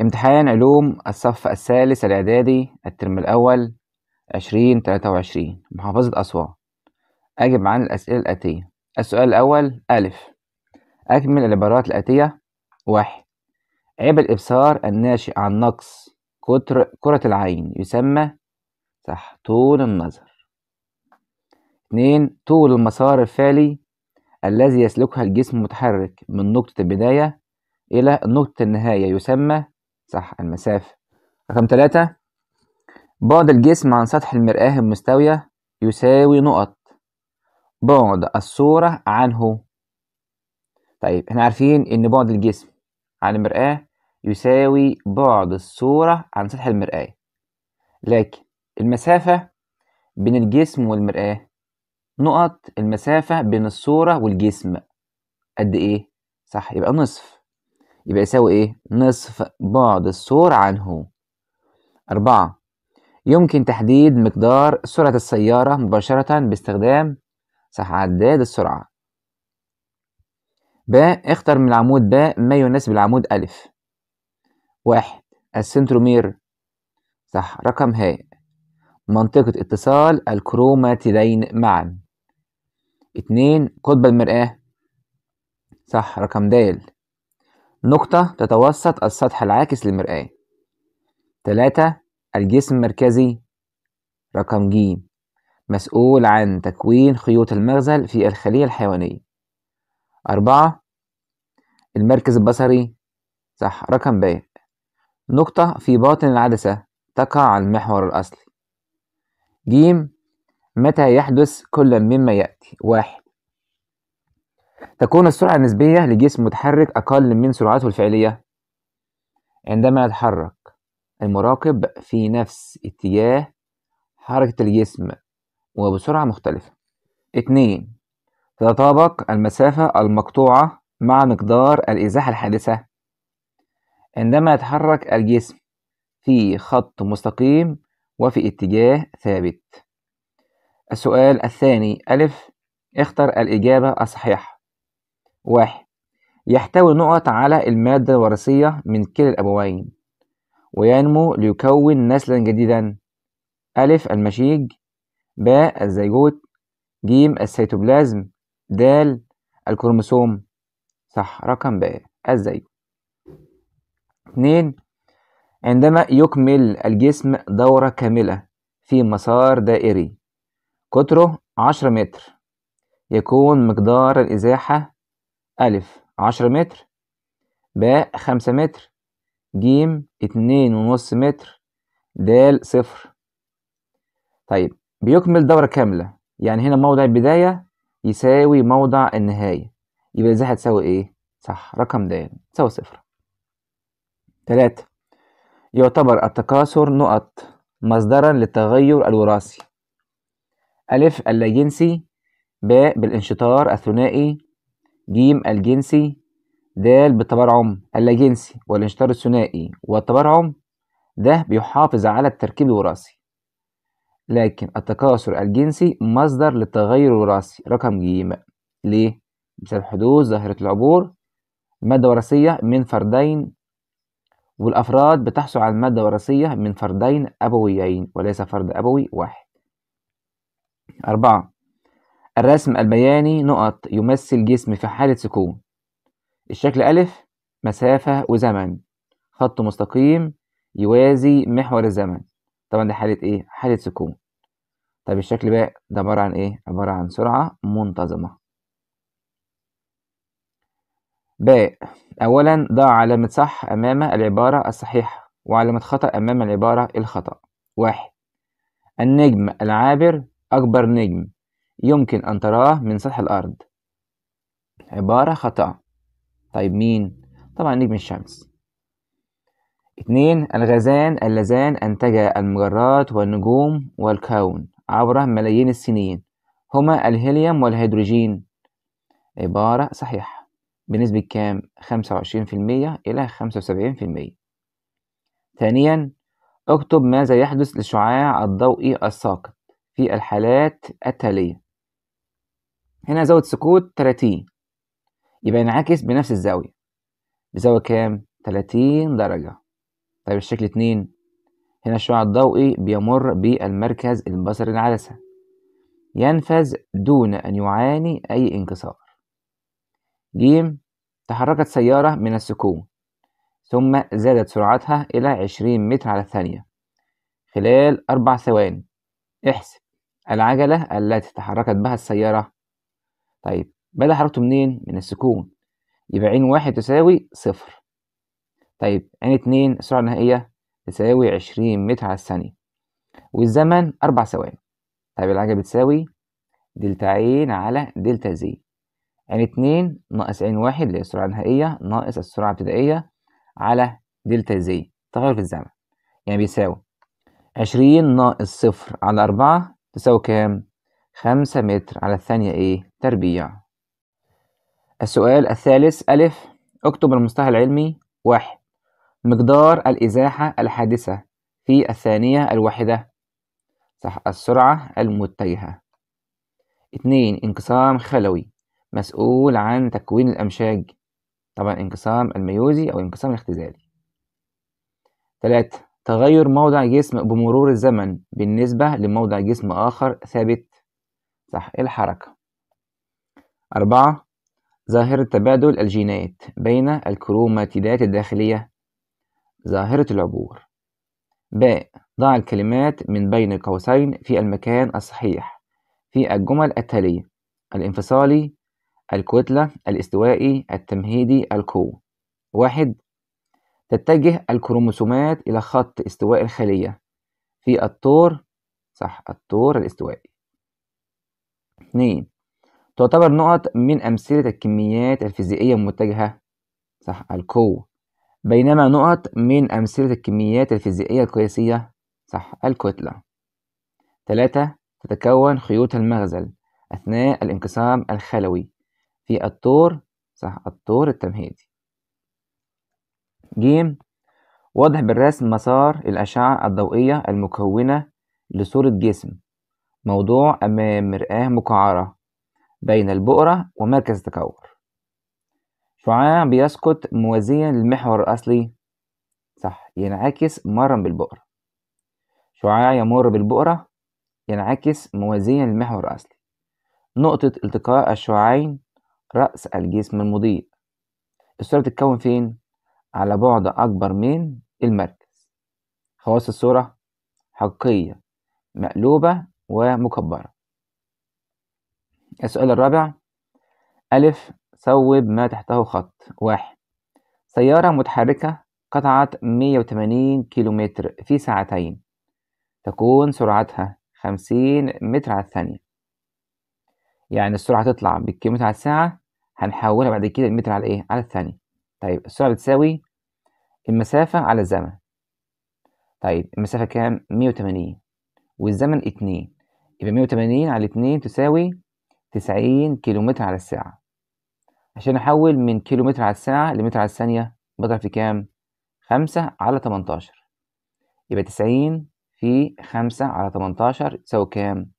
امتحان علوم الصف الثالث الإعدادي الترم الأول عشرين تلاتة وعشرين محافظة أسوان أجب عن الأسئلة الآتية السؤال الأول ألف أكمل العبارات الآتية واحد عيب الإبصار الناشئ عن نقص كتر كرة العين يسمى صح طول النظر اتنين طول المسار الفعلي الذي يسلكها الجسم المتحرك من نقطة البداية إلى نقطة النهاية يسمى صح المسافة رقم ثلاثة بعد الجسم عن سطح المرآة المستوية يساوي نقط بعد الصورة عنه طيب احنا عارفين ان بعد الجسم عن المرآة يساوي بعد الصورة عن سطح المرآة لكن المسافة بين الجسم والمرآة نقط المسافة بين الصورة والجسم قد ايه؟ صح يبقى نصف يبقى يساوي إيه؟ نصف بعد السور عنه. أربعة يمكن تحديد مقدار سرعة السيارة مباشرة باستخدام صح عداد السرعة. ب اختر من العمود ب ما يناسب العمود أ. واحد السنترومير صح رقم ه منطقة اتصال الكروماتيدين معا اتنين قطب المرآة صح رقم د نقطة تتوسط السطح العاكس للمرآة تلاتة الجسم المركزي رقم ج مسؤول عن تكوين خيوط المغزل في الخلية الحيوانية أربعة المركز البصري صح رقم ب نقطة في باطن العدسة تقع على المحور الأصلي ج متى يحدث كل مما يأتي واحد تكون السرعة النسبية لجسم متحرك أقل من سرعته الفعلية عندما يتحرك المراقب في نفس اتجاه حركة الجسم وبسرعة مختلفة اتنين تتطابق المسافة المقطوعة مع مقدار الإزاحة الحادثة عندما يتحرك الجسم في خط مستقيم وفي اتجاه ثابت السؤال الثاني ألف اختر الإجابة الصحيحة واحد يحتوي نقط على المادة الوراثية من كلا الأبوين وينمو ليكون نسلا جديدا أ المشيج ب الزيجوت ج السيتوبلازم د الكروموسوم صح رقم ب الزيجوت اتنين عندما يكمل الجسم دورة كاملة في مسار دائري قطره عشرة متر يكون مقدار الإزاحة ألف عشرة متر باء خمسة متر جيم اتنين ونص متر دال صفر طيب بيكمل دورة كاملة يعني هنا موضع البداية يساوي موضع النهاية يبقى الازاي هتساوي ايه؟ صح رقم د تساوي صفر تلاتة يعتبر التكاثر نقط مصدرا للتغير الوراثي أ اللاجنسي ب بالانشطار الثنائي ج الجنسي د بالتبرعم اللاجنسي والانشطار الثنائي والتبرعم ده بيحافظ على التركيب الوراثي لكن التكاثر الجنسي مصدر للتغير الوراثي رقم ج ليه؟ بسبب حدوث ظاهرة العبور مادة وراثية من فردين والأفراد بتحصل على مادة وراثية من فردين أبويين وليس فرد أبوي واحد أربعة الرسم البياني نقط يمثل جسم في حالة سكون الشكل ألف مسافة وزمن خط مستقيم يوازي محور الزمن طبعا ده حالة إيه؟ حالة سكون طب الشكل ب ده عبارة عن إيه؟ عبارة عن سرعة منتظمة باء أولا ضع علامة صح أمام العبارة الصحيحة وعلامة خطأ أمام العبارة الخطأ واحد النجم العابر أكبر نجم يمكن أن تراه من سطح الأرض عبارة خطأ طيب مين؟ طبعا نجم الشمس اتنين الغازان اللذان أنتجا المجرات والنجوم والكون عبر ملايين السنين هما الهيليوم والهيدروجين عبارة صحيحة بنسبة كام؟ 25% إلى 75% ثانيا اكتب ماذا يحدث للشعاع الضوئي الساقط في الحالات التالية هنا زاوية سكوت 30 يبقى ينعكس بنفس الزاوية بزاوية كام؟ 30 درجة طيب الشكل 2 هنا الشعاع الضوئي بيمر بالمركز البصري العدسة ينفذ دون أن يعاني أي انكسار ج تحركت سيارة من السكون ثم زادت سرعتها إلى 20 متر على الثانية خلال أربع ثواني احسب العجلة التي تحركت بها السيارة طيب بدأ حركته منين؟ من السكون يبقى عين واحد تساوي صفر طيب عين اتنين السرعة النهائية تساوي عشرين متر على الثانية والزمن أربع ثواني طيب العجلة بتساوي دلتا عين على دلتا زي عين اتنين ناقص عين واحد اللي هي السرعة النهائية ناقص السرعة الابتدائية على دلتا زي تغير في الزمن يعني بيساوي عشرين ناقص صفر على أربعة تساوي كام؟ خمسة متر على الثانية إيه تربيع السؤال الثالث ألف اكتب المصطلح العلمي واحد مقدار الإزاحة الحادثة في الثانية الواحدة صح السرعة المتجهة اتنين انقسام خلوي مسؤول عن تكوين الأمشاج طبعا انقسام الميوزي أو انقسام الاختزالي تلاتة تغير موضع جسم بمرور الزمن بالنسبة لموضع جسم آخر ثابت صح إيه الحركة أربعة ظاهرة تبادل الجينات بين الكروماتيدات الداخلية ظاهرة العبور باء ضع الكلمات من بين قوسين في المكان الصحيح في الجمل التالية الانفصالي الكتلة الاستوائي التمهيدي الكو واحد تتجه الكروموسومات إلى خط استواء الخلية في الطور صح الطور الاستوائي 2 تعتبر نقط من أمثلة الكميات الفيزيائية المتجهة صح القوة بينما نقط من أمثلة الكميات الفيزيائية القياسية صح الكتلة 3 تتكون خيوط المغزل أثناء الانقسام الخلوي في الطور صح الطور التمهيدي جيم واضح بالرسم مسار الأشعة الضوئية المكونة لصورة جسم موضوع أمام مرآة مقعرة بين البؤرة ومركز التكور شعاع بيسقط موازيا للمحور الأصلي صح ينعكس مرة بالبؤرة شعاع يمر بالبؤرة ينعكس موازيا للمحور الأصلي نقطة التقاء الشعاعين رأس الجسم المضيء الصورة بتتكون فين؟ على بعد أكبر من المركز خواص الصورة حقيقية مقلوبة ومكبرة السؤال الرابع ألف صوب ما تحته خط واحد سيارة متحركة قطعت 180 كيلومتر في ساعتين تكون سرعتها 50 متر على الثانية يعني السرعة تطلع بالكيلومتر على الساعة هنحولها بعد كده المتر على ايه؟ على الثانية طيب السرعة بتساوي المسافة على الزمن طيب المسافة كام؟ 180 والزمن 2 يبقى 180 على 2 تساوي 90 كيلومتر على الساعة عشان أحول من كيلومتر على الساعة لمتر على الثانية بضرب في كام؟ 5 على 18 يبقى 90 في 5 على 18 تساوي كام؟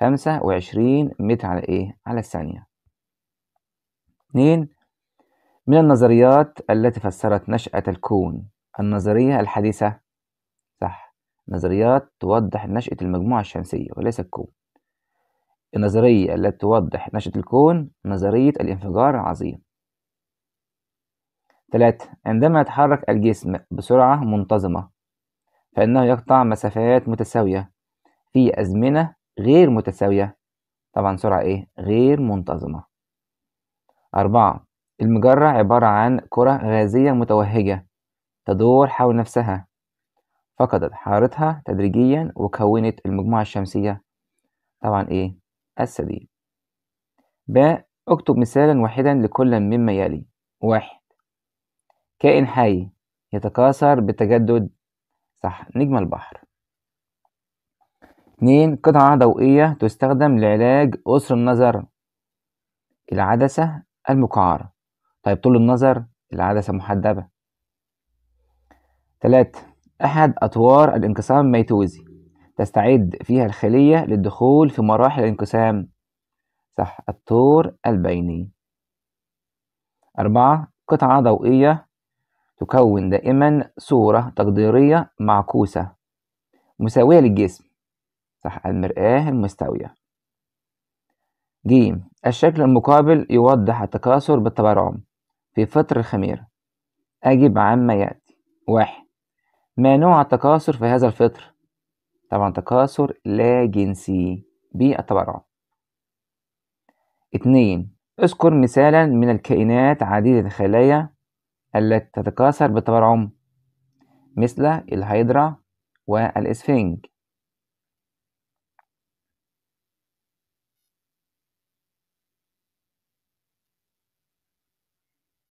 25 متر على إيه؟ على الثانية 2 من النظريات التي فسرت نشأة الكون النظرية الحديثة نظريات توضح نشأة المجموعة الشمسية وليس الكون النظرية التي توضح نشأة الكون نظرية الانفجار العظيم ثلاثة عندما يتحرك الجسم بسرعة منتظمة فإنه يقطع مسافات متساوية في أزمنة غير متساوية طبعا سرعة إيه؟ غير منتظمة أربعة المجرة عبارة عن كرة غازية متوهجة تدور حول نفسها فقدت حرارتها تدريجيا وكونت المجموعة الشمسية طبعا إيه السديد ب اكتب مثالا واحدا لكل مما يلي واحد كائن حي يتكاثر بتجدد صح نجم البحر اتنين قطعة ضوئية تستخدم لعلاج قصر النظر العدسة المقعرة طيب طول النظر العدسة محدبة ثلاثة أحد أطوار الانقسام الميتوزي تستعد فيها الخلية للدخول في مراحل الانقسام صح الطور البيني أربعة قطعة ضوئية تكون دائما صورة تقديرية معكوسة مساوية للجسم صح المرآة المستوية جيم الشكل المقابل يوضح التكاثر بالتبرعم في فطر الخميرة أجب عما يأتي واحد ما نوع التكاثر في هذا الفطر؟ طبعا تكاثر لا جنسي بالتبرع اتنين اذكر مثالا من الكائنات عديدة الخلايا التي تتكاثر بالتبرعم مثل الهيدرا والإسفنج